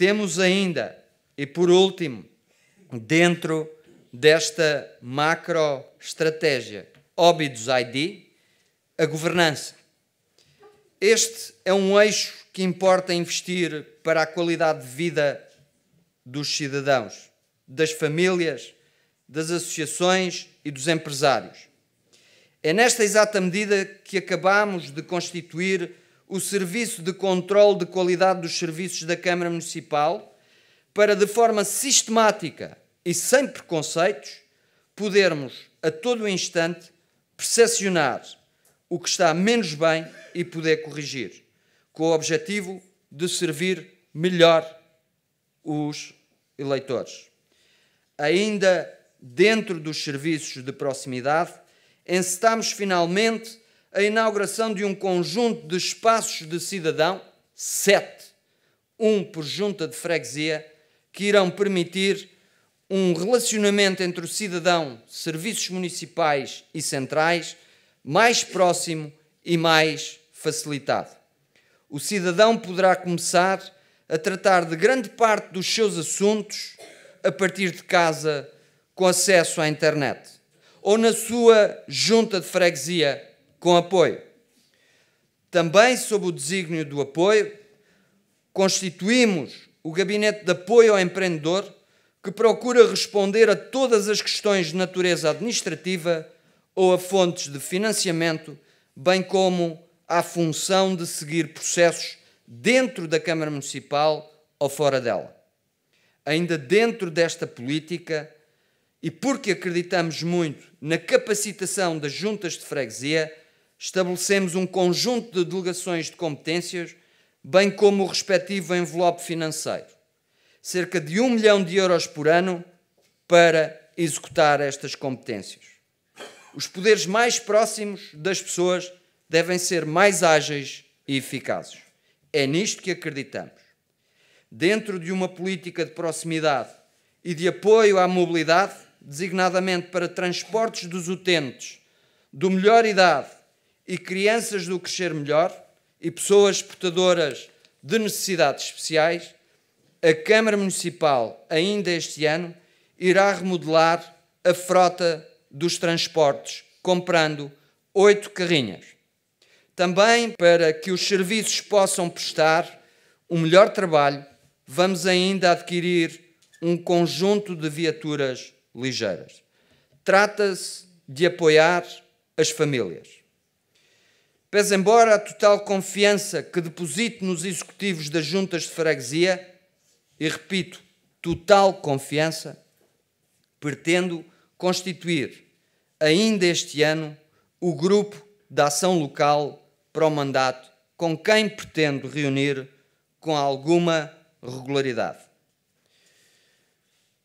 Temos ainda, e por último, dentro desta macro estratégia Óbidos ID, a governança. Este é um eixo que importa investir para a qualidade de vida dos cidadãos, das famílias, das associações e dos empresários. É nesta exata medida que acabamos de constituir o Serviço de Controlo de Qualidade dos Serviços da Câmara Municipal para, de forma sistemática e sem preconceitos, podermos a todo instante percepcionar o que está menos bem e poder corrigir, com o objetivo de servir melhor os eleitores. Ainda dentro dos serviços de proximidade, encetamos finalmente a inauguração de um conjunto de espaços de cidadão, sete, um por junta de freguesia, que irão permitir um relacionamento entre o cidadão, serviços municipais e centrais mais próximo e mais facilitado. O cidadão poderá começar a tratar de grande parte dos seus assuntos a partir de casa com acesso à internet ou na sua junta de freguesia com apoio. Também, sob o desígnio do apoio, constituímos o Gabinete de Apoio ao Empreendedor, que procura responder a todas as questões de natureza administrativa ou a fontes de financiamento, bem como à função de seguir processos dentro da Câmara Municipal ou fora dela. Ainda dentro desta política, e porque acreditamos muito na capacitação das juntas de freguesia, estabelecemos um conjunto de delegações de competências, bem como o respectivo envelope financeiro, cerca de 1 milhão de euros por ano, para executar estas competências. Os poderes mais próximos das pessoas devem ser mais ágeis e eficazes. É nisto que acreditamos. Dentro de uma política de proximidade e de apoio à mobilidade, designadamente para transportes dos utentes do melhor idade e crianças do Crescer Melhor e pessoas portadoras de necessidades especiais, a Câmara Municipal, ainda este ano, irá remodelar a frota dos transportes, comprando oito carrinhas. Também para que os serviços possam prestar um melhor trabalho, vamos ainda adquirir um conjunto de viaturas ligeiras. Trata-se de apoiar as famílias. Pese embora a total confiança que deposito nos executivos das juntas de freguesia, e repito, total confiança, pretendo constituir ainda este ano o grupo de ação local para o mandato com quem pretendo reunir com alguma regularidade.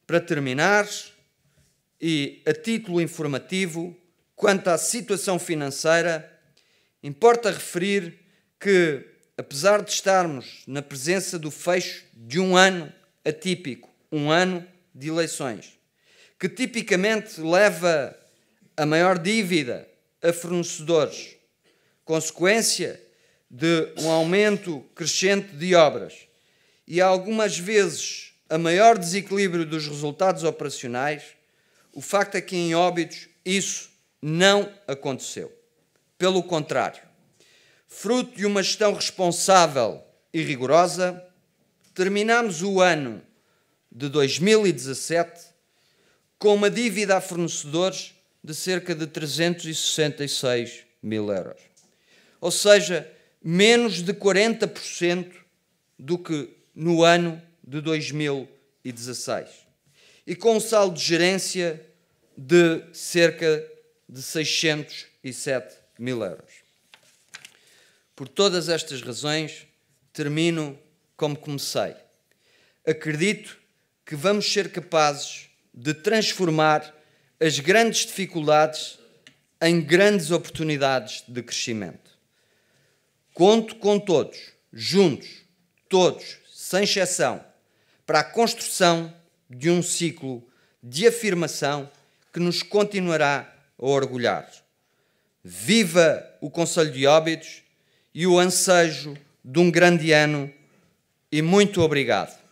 Para terminar, e a título informativo, quanto à situação financeira Importa referir que, apesar de estarmos na presença do fecho de um ano atípico, um ano de eleições, que tipicamente leva a maior dívida a fornecedores, consequência de um aumento crescente de obras e algumas vezes a maior desequilíbrio dos resultados operacionais, o facto é que em óbitos isso não aconteceu. Pelo contrário, fruto de uma gestão responsável e rigorosa, terminamos o ano de 2017 com uma dívida a fornecedores de cerca de 366 mil euros. Ou seja, menos de 40% do que no ano de 2016. E com um saldo de gerência de cerca de 607 mil euros. Por todas estas razões, termino como comecei. Acredito que vamos ser capazes de transformar as grandes dificuldades em grandes oportunidades de crescimento. Conto com todos, juntos, todos, sem exceção, para a construção de um ciclo de afirmação que nos continuará a orgulhar. Viva o Conselho de Óbidos e o ansejo de um grande ano e muito obrigado.